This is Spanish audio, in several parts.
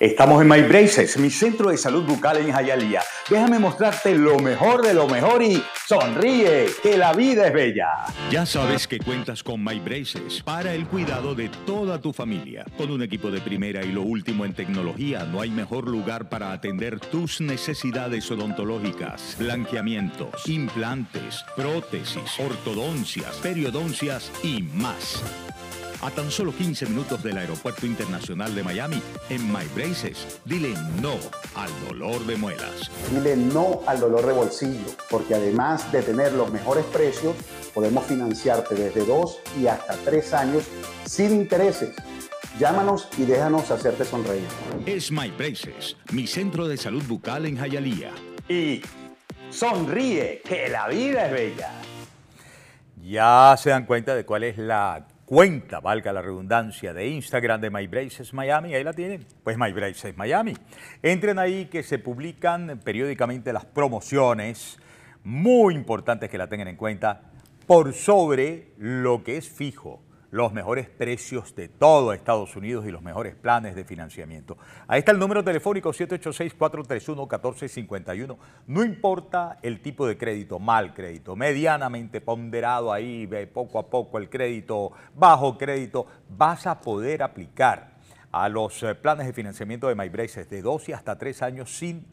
Estamos en My Braces, mi centro de salud bucal en Jayalía. Déjame mostrarte lo mejor de lo mejor y sonríe, que la vida es bella. Ya sabes que cuentas con My Braces para el cuidado de toda tu familia. Con un equipo de primera y lo último en tecnología, no hay mejor lugar para atender tus necesidades odontológicas, blanqueamientos, implantes, prótesis, ortodoncias, periodoncias y más. A tan solo 15 minutos del Aeropuerto Internacional de Miami, en My Braces, dile no al dolor de muelas. Dile no al dolor de bolsillo, porque además de tener los mejores precios, podemos financiarte desde dos y hasta tres años sin intereses. Llámanos y déjanos hacerte sonreír. Es My Braces, mi centro de salud bucal en Hialeah. Y sonríe, que la vida es bella. Ya se dan cuenta de cuál es la cuenta, valga la redundancia, de Instagram de My Braces Miami, ahí la tienen, pues My Braces Miami. Entren ahí que se publican periódicamente las promociones, muy importantes que la tengan en cuenta, por sobre lo que es fijo los mejores precios de todo Estados Unidos y los mejores planes de financiamiento. Ahí está el número telefónico 786-431-1451. No importa el tipo de crédito, mal crédito, medianamente ponderado ahí, poco a poco el crédito, bajo crédito, vas a poder aplicar a los eh, planes de financiamiento de MyBraces de 12 hasta 3 años sin,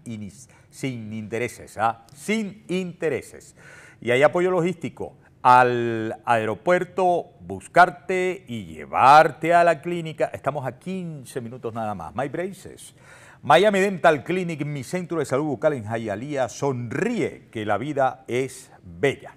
sin intereses, ¿ah? sin intereses. Y hay apoyo logístico al aeropuerto, buscarte y llevarte a la clínica. Estamos a 15 minutos nada más. My Braces. Miami Dental Clinic, mi centro de salud bucal en Hialeah, sonríe que la vida es bella.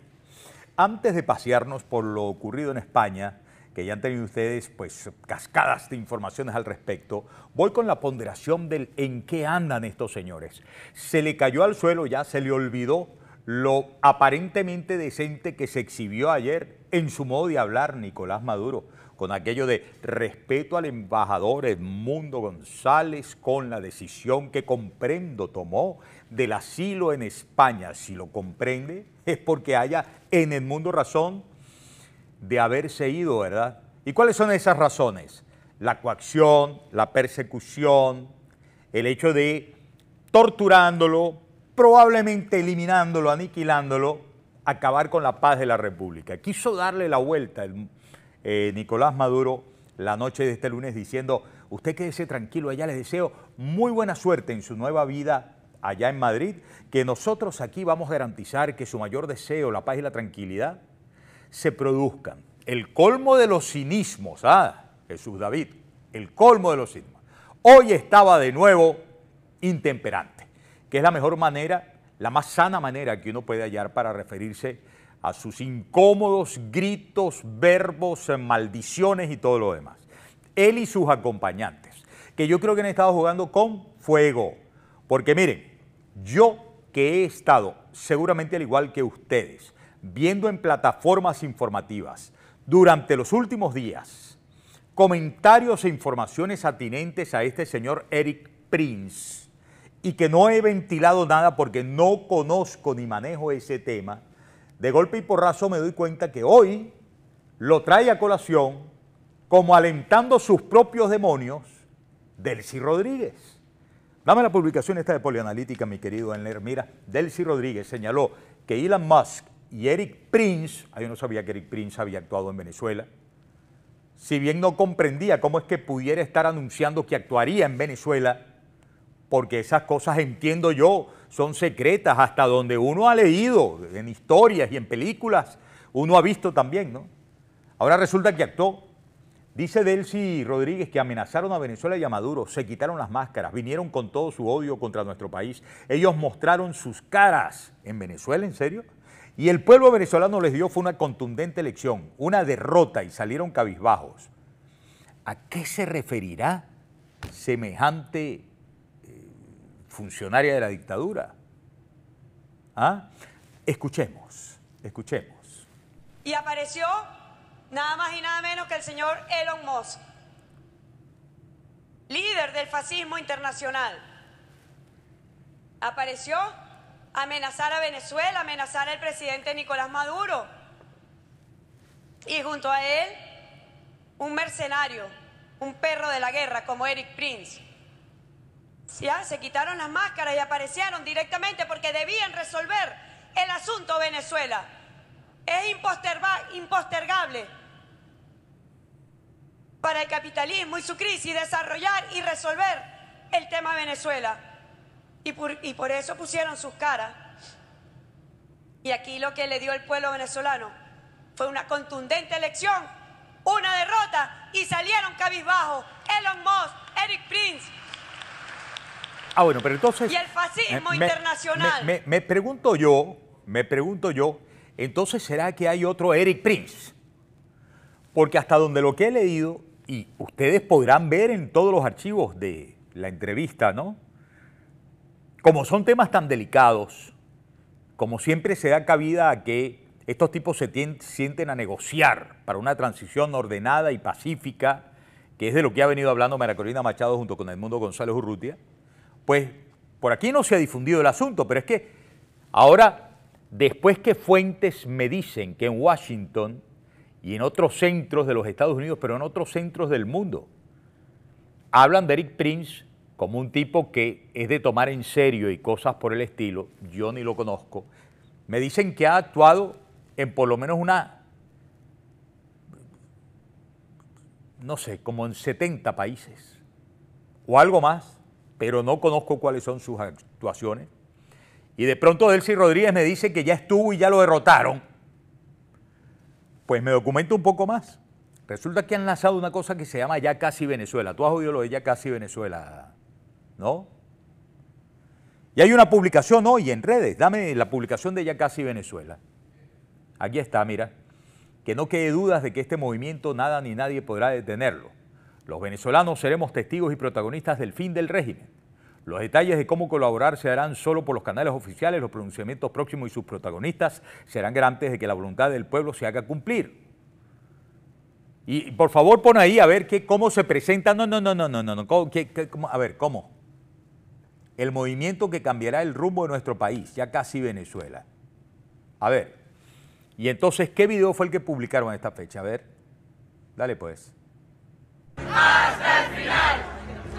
Antes de pasearnos por lo ocurrido en España, que ya han tenido ustedes pues cascadas de informaciones al respecto, voy con la ponderación del en qué andan estos señores. Se le cayó al suelo ya, se le olvidó lo aparentemente decente que se exhibió ayer en su modo de hablar Nicolás Maduro, con aquello de respeto al embajador Edmundo González con la decisión que comprendo tomó del asilo en España. Si lo comprende es porque haya en mundo razón de haberse ido, ¿verdad? ¿Y cuáles son esas razones? La coacción, la persecución, el hecho de torturándolo, probablemente eliminándolo, aniquilándolo, acabar con la paz de la República. Quiso darle la vuelta el, eh, Nicolás Maduro la noche de este lunes diciendo, usted quédese tranquilo allá, les deseo muy buena suerte en su nueva vida allá en Madrid, que nosotros aquí vamos a garantizar que su mayor deseo, la paz y la tranquilidad, se produzcan. El colmo de los cinismos, ah, Jesús David, el colmo de los cinismos. Hoy estaba de nuevo intemperante que es la mejor manera, la más sana manera que uno puede hallar para referirse a sus incómodos gritos, verbos, maldiciones y todo lo demás. Él y sus acompañantes, que yo creo que han estado jugando con fuego. Porque miren, yo que he estado, seguramente al igual que ustedes, viendo en plataformas informativas durante los últimos días comentarios e informaciones atinentes a este señor Eric Prince, y que no he ventilado nada porque no conozco ni manejo ese tema, de golpe y porrazo me doy cuenta que hoy lo trae a colación como alentando sus propios demonios Delcy Rodríguez. Dame la publicación esta de Polianalítica, mi querido Enler. Mira, Delcy Rodríguez señaló que Elon Musk y Eric Prince, ah, yo no sabía que Eric Prince había actuado en Venezuela, si bien no comprendía cómo es que pudiera estar anunciando que actuaría en Venezuela, porque esas cosas entiendo yo, son secretas hasta donde uno ha leído en historias y en películas, uno ha visto también, ¿no? Ahora resulta que actuó. Dice Delcy Rodríguez que amenazaron a Venezuela y a Maduro, se quitaron las máscaras, vinieron con todo su odio contra nuestro país. Ellos mostraron sus caras en Venezuela, ¿en serio? Y el pueblo venezolano les dio fue una contundente elección, una derrota y salieron cabizbajos. ¿A qué se referirá semejante funcionaria de la dictadura. ¿Ah? Escuchemos, escuchemos. Y apareció nada más y nada menos que el señor Elon Musk, líder del fascismo internacional. Apareció amenazar a Venezuela, amenazar al presidente Nicolás Maduro. Y junto a él, un mercenario, un perro de la guerra como Eric Prince se quitaron las máscaras y aparecieron directamente porque debían resolver el asunto Venezuela. Es impostergable para el capitalismo y su crisis desarrollar y resolver el tema Venezuela. Y por, y por eso pusieron sus caras. Y aquí lo que le dio el pueblo venezolano fue una contundente elección, una derrota y salieron cabizbajo Elon Musk, Eric Prince, Ah, bueno, pero entonces... Y el fascismo internacional. Me, pregunto yo, me pregunto yo, entonces será que hay otro Eric Prince? Porque hasta donde lo que he leído, y ustedes podrán ver en todos los archivos de la entrevista, ¿no? Como son temas tan delicados, como siempre se da cabida a que estos tipos se sienten a negociar para una transición ordenada y pacífica, que es de lo que ha venido hablando Mara Machado junto con Edmundo González Urrutia, pues por aquí no se ha difundido el asunto, pero es que ahora, después que fuentes me dicen que en Washington y en otros centros de los Estados Unidos, pero en otros centros del mundo, hablan de Eric Prince como un tipo que es de tomar en serio y cosas por el estilo, yo ni lo conozco, me dicen que ha actuado en por lo menos una, no sé, como en 70 países o algo más pero no conozco cuáles son sus actuaciones. Y de pronto Delcy Rodríguez me dice que ya estuvo y ya lo derrotaron. Pues me documento un poco más. Resulta que han lanzado una cosa que se llama Ya Casi Venezuela. Tú has oído lo de Ya Casi Venezuela, ¿no? Y hay una publicación hoy en redes. Dame la publicación de Ya Casi Venezuela. Aquí está, mira. Que no quede dudas de que este movimiento nada ni nadie podrá detenerlo. Los venezolanos seremos testigos y protagonistas del fin del régimen. Los detalles de cómo colaborar se harán solo por los canales oficiales, los pronunciamientos próximos y sus protagonistas serán garantes de que la voluntad del pueblo se haga cumplir. Y por favor pon ahí a ver cómo se presenta, no, no, no, no, no, no, no. a ver, ¿cómo? El movimiento que cambiará el rumbo de nuestro país, ya casi Venezuela. A ver, y entonces, ¿qué video fue el que publicaron a esta fecha? A ver, dale pues hasta el final,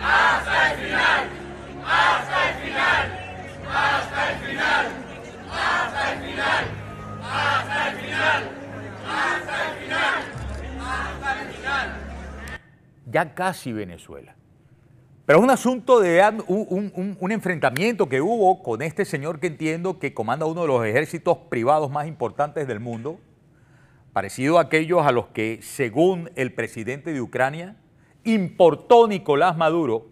hasta el final, hasta el final, hasta el final, hasta el final, hasta el final, hasta el final, Ya casi Venezuela. Pero es un asunto de un, un, enfrentamiento que hubo con este señor que entiendo que comanda uno de los ejércitos privados más importantes del mundo, parecido a aquellos a los que, según el presidente de Ucrania, importó Nicolás Maduro,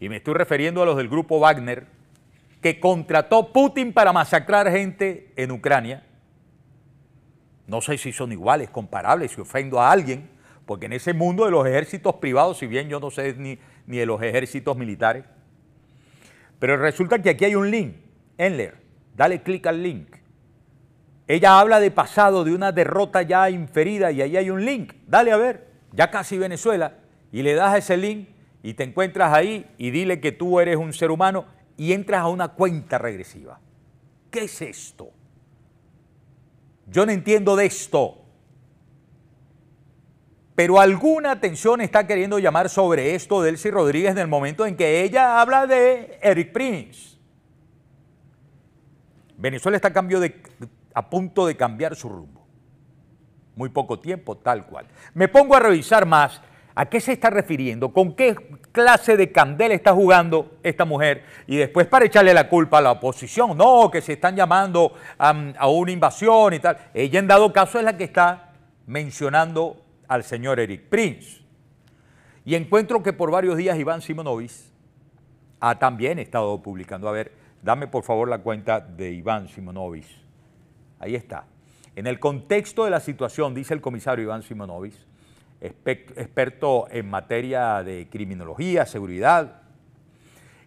y me estoy refiriendo a los del grupo Wagner, que contrató Putin para masacrar gente en Ucrania. No sé si son iguales, comparables, si ofendo a alguien, porque en ese mundo de los ejércitos privados, si bien yo no sé ni, ni de los ejércitos militares, pero resulta que aquí hay un link, Enler, dale clic al link. Ella habla de pasado, de una derrota ya inferida, y ahí hay un link, dale a ver ya casi Venezuela, y le das ese link y te encuentras ahí y dile que tú eres un ser humano y entras a una cuenta regresiva. ¿Qué es esto? Yo no entiendo de esto. Pero alguna atención está queriendo llamar sobre esto Delcy Rodríguez en el momento en que ella habla de Eric Prince. Venezuela está a punto de cambiar su rumbo muy poco tiempo, tal cual. Me pongo a revisar más a qué se está refiriendo, con qué clase de candela está jugando esta mujer y después para echarle la culpa a la oposición, no, que se están llamando a, una invasión y tal. Ella en dado caso es la que está mencionando al señor Eric Prince. Y encuentro que por varios días Iván Simonovic ha también estado publicando. A ver, dame por favor la cuenta de Iván Simonovic. Ahí está. En el contexto de la situación, dice el comisario Iván Simonovic, experto en materia de criminología, seguridad,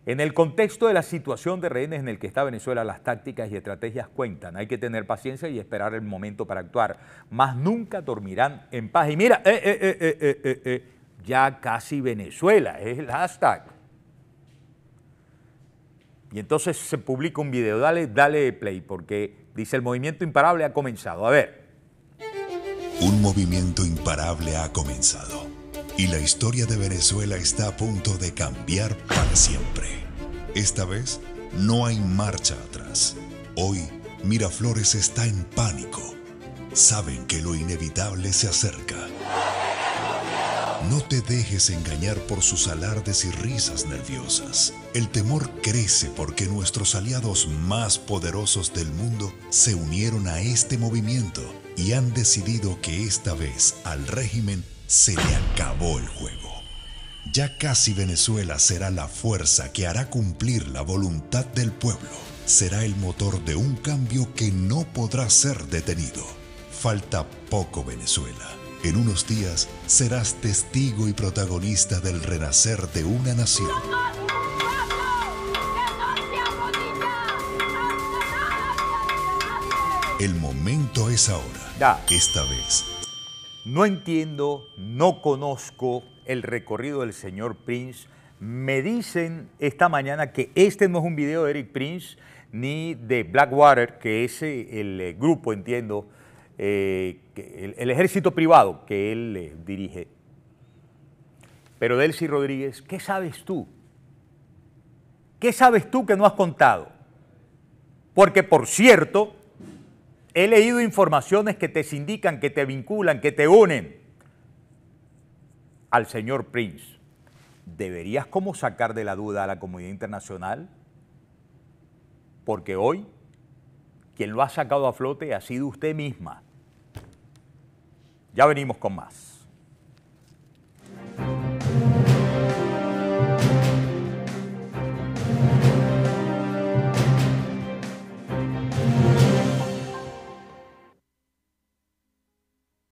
en el contexto de la situación de rehenes en el que está Venezuela, las tácticas y estrategias cuentan. Hay que tener paciencia y esperar el momento para actuar. Más nunca dormirán en paz. Y mira, eh, eh, eh, ya casi Venezuela, es el hashtag. Y entonces se publica un video. Dale, dale play, porque dice el movimiento imparable ha comenzado. A ver. Un movimiento imparable ha comenzado. Y la historia de Venezuela está a punto de cambiar para siempre. Esta vez no hay marcha atrás. Hoy Miraflores está en pánico. Saben que lo inevitable se acerca. No te dejes engañar por sus alardes y risas nerviosas. El temor crece porque nuestros aliados más poderosos del mundo se unieron a este movimiento y han decidido que esta vez al régimen se le acabó el juego. Ya casi Venezuela será la fuerza que hará cumplir la voluntad del pueblo. Será el motor de un cambio que no podrá ser detenido. Falta poco Venezuela en unos días serás testigo y protagonista del renacer de una nación. El momento es ahora. Esta vez. No entiendo, no conozco el recorrido del señor Prince. Me dicen esta mañana que este no es un video de Eric Prince ni de Blackwater, que es el eh, grupo, entiendo, eh, el, ejército privado que él eh, dirige. Pero Delcy Rodríguez, ¿qué sabes tú? ¿Qué sabes tú que no has contado? Porque, por cierto, he leído informaciones que te sindican, que te vinculan, que te unen al señor Prince. ¿Deberías cómo sacar de la duda a la comunidad internacional? Porque hoy quien lo ha sacado a flote ha sido usted misma. Ya venimos con más.